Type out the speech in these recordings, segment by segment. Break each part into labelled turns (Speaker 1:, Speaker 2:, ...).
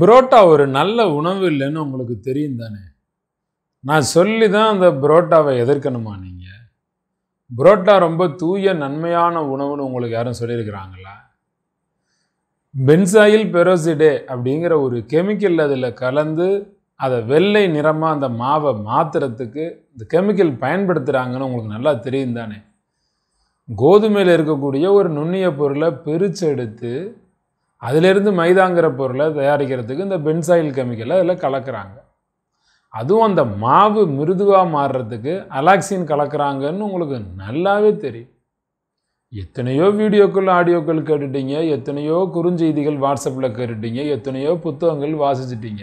Speaker 1: புரோட்டா ஒரு நல்ல உணவு இல்லைன்னு உங்களுக்கு தெரியும் தானே நான் சொல்லி தான் அந்த புரோட்டாவை எதிர்க்கணுமா நீங்கள் புரோட்டா ரொம்ப தூய நன்மையான உணவுன்னு உங்களுக்கு யாரும் சொல்லியிருக்கிறாங்களா பென்சாயில் பெரோசிடே அப்படிங்கிற ஒரு கெமிக்கல் அதில் கலந்து அதை வெள்ளை நிறமாக அந்த மாவை மாற்றுறதுக்கு இந்த கெமிக்கல் பயன்படுத்துகிறாங்கன்னு உங்களுக்கு நல்லா தெரியும் தானே கோதுமையில் இருக்கக்கூடிய ஒரு நுண்ணிய பொருளை பிரித்து எடுத்து அதிலிருந்து மைதாங்கிற பொருளை தயாரிக்கிறதுக்கு இந்த பென்சாயில் கெமிக்கலை அதில் கலக்கிறாங்க அதுவும் அந்த மாவு மிருதுவாக மாறுறதுக்கு அலாக்சின் கலக்கிறாங்கன்னு உங்களுக்கு நல்லாவே தெரியும் எத்தனையோ வீடியோக்கள் ஆடியோக்கள் கேட்டுட்டீங்க எத்தனையோ குறுஞ்செய்திகள் வாட்ஸ்அப்பில் கேட்டுட்டீங்க எத்தனையோ புத்தகங்கள் வாசிச்சிட்டீங்க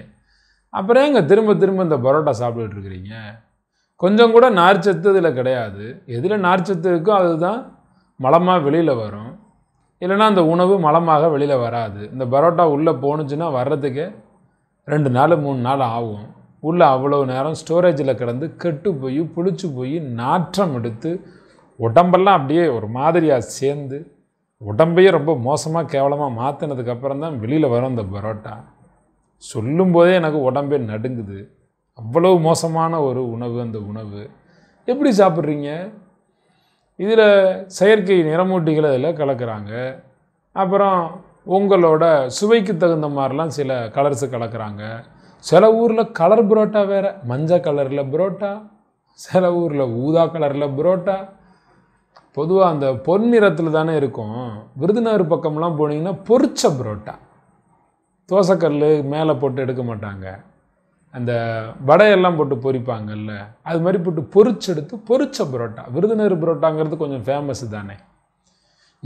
Speaker 1: அப்புறம் எங்கே திரும்ப திரும்ப இந்த பரோட்டா சாப்பிட்டுட்டு இருக்கிறீங்க கொஞ்சம் கூட நார்ச்சத்து இதில் கிடையாது எதில் நார்ச்சத்து இருக்கோ அதுதான் மலமாக வெளியில் வரும் இல்லைனா அந்த உணவு மலமாக வெளியில் வராது இந்த பரோட்டா உள்ளே போணுச்சுன்னா வர்றதுக்கு ரெண்டு நாள் மூணு நாள் ஆகும் உள்ளே அவ்வளோ நேரம் ஸ்டோரேஜில் கிடந்து கெட்டு போய் புளிச்சு போய் நாற்றம் எடுத்து உடம்பெல்லாம் அப்படியே ஒரு மாதிரியாக சேர்ந்து உடம்பையே ரொம்ப மோசமாக கேவலமாக மாற்றினதுக்கப்புறம் தான் வெளியில் வரும் அந்த பரோட்டா சொல்லும்போதே எனக்கு உடம்பே நடுங்குது அவ்வளோ மோசமான ஒரு உணவு அந்த உணவு எப்படி சாப்பிட்றீங்க இதில் செயற்கை நிறமூட்டிகளை அதில் கலக்கிறாங்க அப்புறம் உங்களோட சுவைக்கு தகுந்த மாதிரிலாம் சில கலர்ஸு கலக்கிறாங்க சில ஊரில் கலர் புரோட்டா வேறு மஞ்சள் கலரில் புரோட்டா சில ஊரில் ஊதா கலரில் புரோட்டா பொதுவாக அந்த பொன்னிறத்தில் தானே இருக்கும் விருதுநகர் பக்கம்லாம் போனீங்கன்னா பொரிச்ச புரோட்டா தோசைக்கல் மேலே போட்டு எடுக்க மாட்டாங்க அந்த வடையெல்லாம் போட்டு பொறிப்பாங்கல்ல அது மாதிரி போட்டு பொறிச்செடுத்து பொறிச்ச புரோட்டா விருதுநகர் புரோட்டாங்கிறது கொஞ்சம் ஃபேமஸ் தானே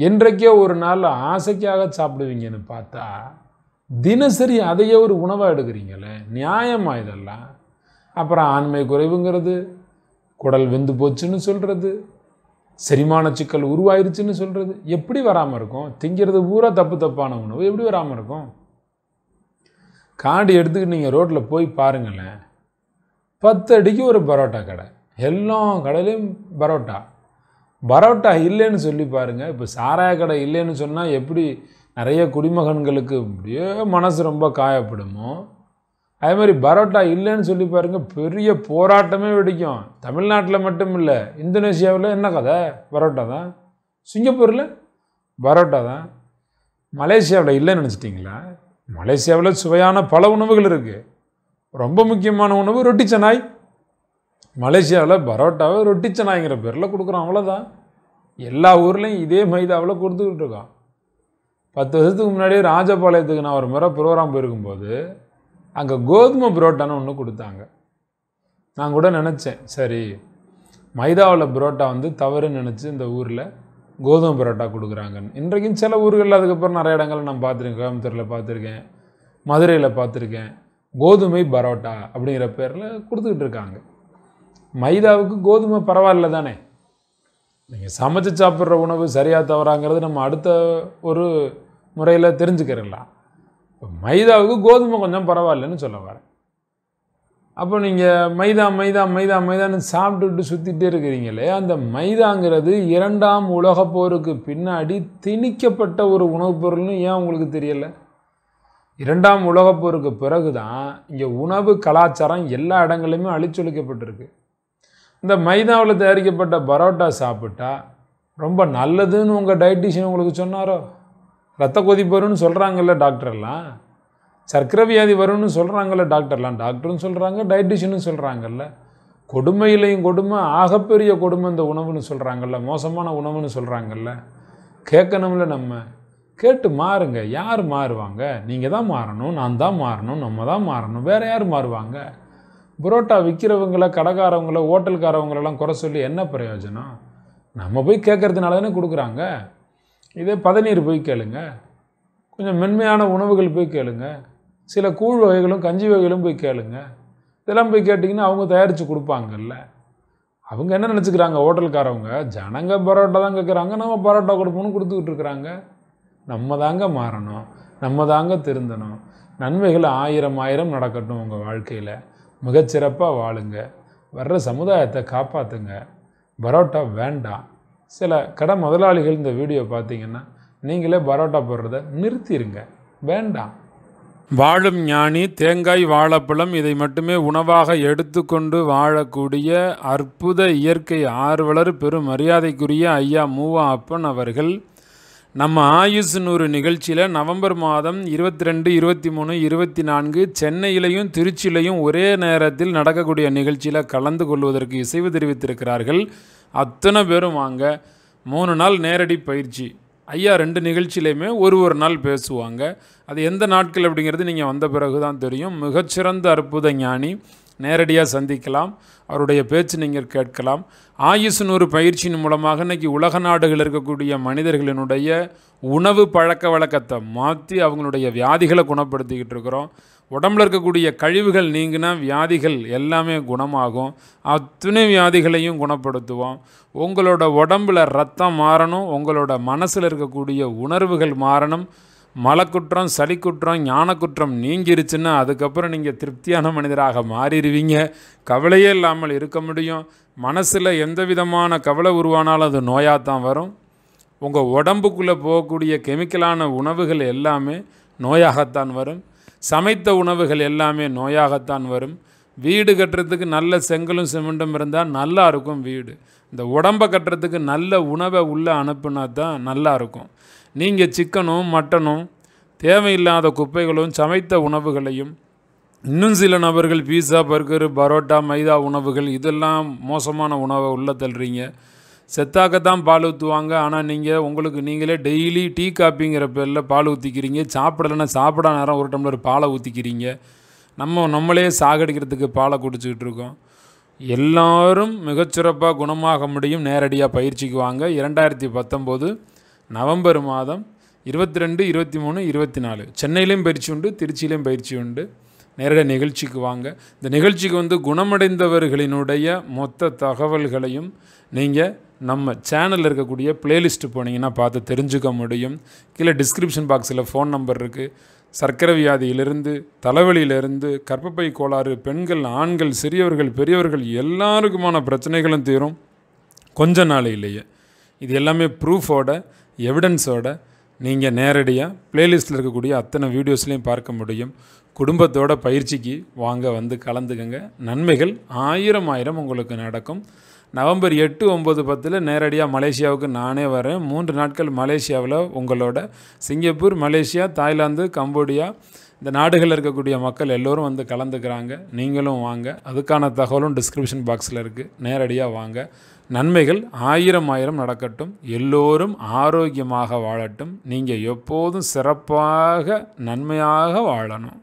Speaker 1: என்றைக்கே ஒரு நாள் ஆசைக்காக சாப்பிடுவீங்கன்னு பார்த்தா தினசரி அதையே ஒரு உணவாக எடுக்கிறீங்களே நியாயமாக இதெல்லாம் அப்புறம் ஆண்மை குறைவுங்கிறது குடல் வெந்து போச்சுன்னு சொல்கிறது செரிமான சிக்கல் உருவாயிருச்சுன்னு சொல்கிறது எப்படி வராமல் இருக்கும் திங்கிறது பூரா தப்பு தப்பான உணவு எப்படி வராமல் இருக்கும் காண்டி எடுத்துக்கிட்டு நீங்கள் ரோட்டில் போய் பாருங்களேன் பத்து அடிக்கு ஒரு பரோட்டா கடை எல்லா கடையிலையும் பரோட்டா பரோட்டா இல்லைன்னு சொல்லி பாருங்கள் இப்போ சாராய கடை இல்லைன்னு சொன்னால் எப்படி நிறைய குடிமகன்களுக்கு அப்படியே மனசு ரொம்ப காயப்படுமோ அதே மாதிரி பரோட்டா இல்லைன்னு சொல்லி பாருங்கள் பெரிய போராட்டமே வெடிக்கும் தமிழ்நாட்டில் மட்டும் இல்லை இந்தோனேஷியாவில் என்ன கதை பரோட்டா தான் சிங்கப்பூரில் பரோட்டா தான் மலேசியாவில் இல்லைன்னு நினச்சிட்டிங்களா மலேசியாவில் சுவையான பல உணவுகள் இருக்குது ரொம்ப முக்கியமான உணவு ரொட்டி செனாய் மலேசியாவில் பரோட்டாவை ரொட்டி செனாய்ங்கிற பேரில் கொடுக்குறோம் அவ்வளோதான் எல்லா ஊர்லேயும் இதே மைதாவில் கொடுத்துக்கிட்டு இருக்கான் பத்து வருஷத்துக்கு முன்னாடி ராஜபாளையத்துக்கு நான் ஒரு முறை ப்ரோக்ராம் போயிருக்கும்போது அங்கே கோதுமை புரோட்டான்னு ஒன்று கொடுத்தாங்க நான் கூட நினச்சேன் சரி மைதாவில் புரோட்டா வந்து தவறுன்னு நினச்சி இந்த ஊரில் கோதுமை பரோட்டா கொடுக்குறாங்கன்னு இன்றைக்கும் சில ஊர்களில் அதுக்கப்புறம் நிறைய இடங்கள் நான் பார்த்துருக்கேன் கோயம்புத்தூரில் பார்த்துருக்கேன் மதுரையில் பார்த்துருக்கேன் கோதுமை பரோட்டா அப்படிங்கிற பேரில் கொடுத்துக்கிட்டு இருக்காங்க மைதாவுக்கு கோதுமை பரவாயில்ல தானே நீங்கள் சமைச்சு சாப்பிட்ற உணவு சரியாக தவறாங்கிறது நம்ம அடுத்த ஒரு முறையில் தெரிஞ்சுக்கிறலாம் இப்போ மைதாவுக்கு கோதுமை கொஞ்சம் பரவாயில்லன்னு சொல்ல வரேன் அப்போ நீங்கள் மைதா மைதா மைதா மைதான்னு சாப்பிட்டுட்டு சுற்றிட்டே இருக்கிறீங்களே அந்த மைதாங்கிறது இரண்டாம் உலக போருக்கு பின்னாடி திணிக்கப்பட்ட ஒரு உணவுப் பொருள்னு ஏன் உங்களுக்கு தெரியலை இரண்டாம் உலகப் போருக்கு பிறகு தான் இங்கே உணவு கலாச்சாரம் எல்லா இடங்களையுமே அழிச்சொலிக்கப்பட்டிருக்கு இந்த மைதாவில் தயாரிக்கப்பட்ட பரோட்டா சாப்பிட்டா ரொம்ப நல்லதுன்னு உங்கள் டயட்டிஷியன் உங்களுக்கு சொன்னாரோ ரத்த கொதிப்பருன்னு சொல்கிறாங்கல்ல டாக்டர்லாம் சர்க்கரை வியாதி வரும்னு சொல்கிறாங்கல்ல டாக்டர்லாம் டாக்டர்னு சொல்கிறாங்க டயட்டிஷியனும் சொல்கிறாங்கல்ல கொடுமையிலையும் கொடுமை ஆகப்பெரிய கொடுமை இந்த உணவுன்னு சொல்கிறாங்கல்ல மோசமான உணவுன்னு சொல்கிறாங்கல்ல கேட்கணும்ல நம்ம கேட்டு மாறுங்க யார் மாறுவாங்க நீங்கள் தான் மாறணும் நான் தான் மாறணும் நம்ம தான் மாறணும் வேறு யார் மாறுவாங்க புரோட்டா விற்கிறவங்கள கடைக்காரவங்கள ஹோட்டல்காரவங்களெல்லாம் குறை சொல்லி என்ன பிரயோஜனம் நம்ம போய் கேட்கறதுனால தானே கொடுக்குறாங்க இதே பதநீர் போய் கேளுங்க கொஞ்சம் மென்மையான உணவுகள் போய் கேளுங்கள் சில கூழ் வகைகளும் கஞ்சி வகைகளும் போய் கேளுங்க இதெல்லாம் போய் கேட்டிங்கன்னா அவங்க தயாரித்து கொடுப்பாங்கல்ல அவங்க என்ன நினச்சிக்கிறாங்க ஹோட்டல்காரவங்க ஜனங்க பரோட்டா தான் கேட்குறாங்க நம்ம பரோட்டா கொடுப்போம்னு கொடுத்துக்கிட்டு இருக்கிறாங்க நம்ம தாங்க மாறணும் நம்ம தாங்க திருந்தணும் நன்மைகள் ஆயிரம் ஆயிரம் நடக்கட்டும் உங்கள் வாழ்க்கையில் மிகச்சிறப்பாக வாழுங்க வர்ற சமுதாயத்தை காப்பாற்றுங்க பரோட்டா வேண்டாம் சில கடை முதலாளிகள் இந்த வீடியோ பார்த்தீங்கன்னா நீங்களே பரோட்டா போடுறத நிறுத்திடுங்க வேண்டாம் வாழும் ஞானி தேங்காய் வாழைப்பழம் இதை மட்டுமே உணவாக எடுத்துக்கொண்டு வாழக்கூடிய அற்புத இயற்கை ஆர்வலர் பெரும் மரியாதைக்குரிய ஐயா மூவா அப்பன் அவர்கள் நம்ம ஆயுஷ் நூறு நிகழ்ச்சியில் நவம்பர் மாதம் இருபத்தி ரெண்டு இருபத்தி மூணு இருபத்தி நான்கு சென்னையிலையும் திருச்சியிலையும் ஒரே நேரத்தில் நடக்கக்கூடிய நிகழ்ச்சியில் கலந்து கொள்வதற்கு இசைவு தெரிவித்திருக்கிறார்கள் அத்தனை பேரும் வாங்க மூணு நாள் நேரடி பயிற்சி ஐயா ரெண்டு நிகழ்ச்சியிலையுமே ஒரு ஒரு நாள் பேசுவாங்க அது எந்த நாட்கள் அப்படிங்கிறது நீங்கள் வந்த பிறகு தான் தெரியும் மிகச்சிறந்த அற்புத ஞானி நேரடியாக சந்திக்கலாம் அவருடைய பேச்சு நீங்கள் கேட்கலாம் ஆயுசுன்னு ஒரு பயிற்சியின் மூலமாக இன்றைக்கி உலக நாடுகள் இருக்கக்கூடிய மனிதர்களினுடைய உணவு பழக்க வழக்கத்தை மாற்றி அவங்களுடைய வியாதிகளை குணப்படுத்திக்கிட்டு இருக்கிறோம் உடம்புல இருக்கக்கூடிய கழிவுகள் நீங்கினா வியாதிகள் எல்லாமே குணமாகும் அத்துணை வியாதிகளையும் குணப்படுத்துவோம் உங்களோட உடம்புல ரத்தம் மாறணும் உங்களோட மனசில் இருக்கக்கூடிய உணர்வுகள் மாறணும் மலக்குற்றம் சளிக்குற்றம் ஞானக்குற்றம் நீங்கிருச்சுன்னா அதுக்கப்புறம் நீங்கள் திருப்தியான மனிதராக மாறிடுவீங்க கவலையே இல்லாமல் இருக்க முடியும் மனசில் எந்த விதமான கவலை உருவானாலும் அது நோயாக தான் வரும் உங்கள் உடம்புக்குள்ளே போகக்கூடிய கெமிக்கலான உணவுகள் எல்லாமே நோயாகத்தான் வரும் சமைத்த உணவுகள் எல்லாமே நோயாகத்தான் வரும் வீடு கட்டுறதுக்கு நல்ல செங்கலும் சிமெண்டும் இருந்தால் நல்லா இருக்கும் வீடு இந்த உடம்பை கட்டுறதுக்கு நல்ல உணவை உள்ளே அனுப்புனா தான் நல்லா இருக்கும் நீங்கள் சிக்கனும் மட்டனும் தேவையில்லாத குப்பைகளும் சமைத்த உணவுகளையும் இன்னும் சில நபர்கள் பீஸா பர்கரு பரோட்டா மைதா உணவுகள் இதெல்லாம் மோசமான உணவை உள்ளே தள்ளுறீங்க செத்தாக்கத்தான் பால் ஊற்றுவாங்க ஆனால் நீங்கள் உங்களுக்கு நீங்களே டெய்லி டீ காப்பிங்கிற பேரில் பால் ஊற்றிக்கிறீங்க சாப்பிடலைன்னா சாப்பிட நேரம் ஒரு டம்ளர் பாலை ஊற்றிக்கிறீங்க நம்ம நம்மளே சாகடிக்கிறதுக்கு பாலை குடிச்சிக்கிட்டு இருக்கோம் எல்லாரும் மிகச்சிறப்பாக குணமாக முடியும் நேரடியாக பயிற்சிக்கு வாங்க இரண்டாயிரத்தி பத்தொம்போது நவம்பர் மாதம் இருபத்தி ரெண்டு இருபத்தி மூணு இருபத்தி நாலு சென்னையிலையும் பயிற்சி உண்டு திருச்சியிலையும் பயிற்சி உண்டு நேரடியாக நிகழ்ச்சிக்கு வாங்க இந்த நிகழ்ச்சிக்கு வந்து குணமடைந்தவர்களினுடைய மொத்த தகவல்களையும் நீங்கள் நம்ம சேனலில் இருக்கக்கூடிய பிளேலிஸ்ட்டு போனீங்கன்னா பார்த்து தெரிஞ்சுக்க முடியும் கீழே டிஸ்கிரிப்ஷன் பாக்ஸில் ஃபோன் நம்பர் இருக்குது சர்க்கரை வியாதியிலிருந்து தலைவலியிலிருந்து கற்பப்பை கோளாறு பெண்கள் ஆண்கள் சிறியவர்கள் பெரியவர்கள் எல்லாருக்குமான பிரச்சனைகளும் தீரும் கொஞ்ச நாளையிலேயே இது எல்லாமே ப்ரூஃபோட எவிடன்ஸோட நீங்கள் நேரடியாக ப்ளேலிஸ்ட்டில் இருக்கக்கூடிய அத்தனை வீடியோஸ்லையும் பார்க்க முடியும் குடும்பத்தோட பயிற்சிக்கு வாங்க வந்து கலந்துக்கங்க நன்மைகள் ஆயிரம் ஆயிரம் உங்களுக்கு நடக்கும் நவம்பர் எட்டு ஒம்பது பத்தில் நேரடியாக மலேசியாவுக்கு நானே வரேன் மூன்று நாட்கள் மலேசியாவில் உங்களோட சிங்கப்பூர் மலேசியா தாய்லாந்து கம்போடியா இந்த நாடுகளில் இருக்கக்கூடிய மக்கள் எல்லோரும் வந்து கலந்துக்கிறாங்க நீங்களும் வாங்க அதுக்கான தகவலும் டிஸ்கிரிப்ஷன் பாக்ஸில் இருக்குது நேரடியாக வாங்க நன்மைகள் ஆயிரம் ஆயிரம் நடக்கட்டும் எல்லோரும் ஆரோக்கியமாக வாழட்டும் நீங்கள் எப்போதும் சிறப்பாக நன்மையாக வாழணும்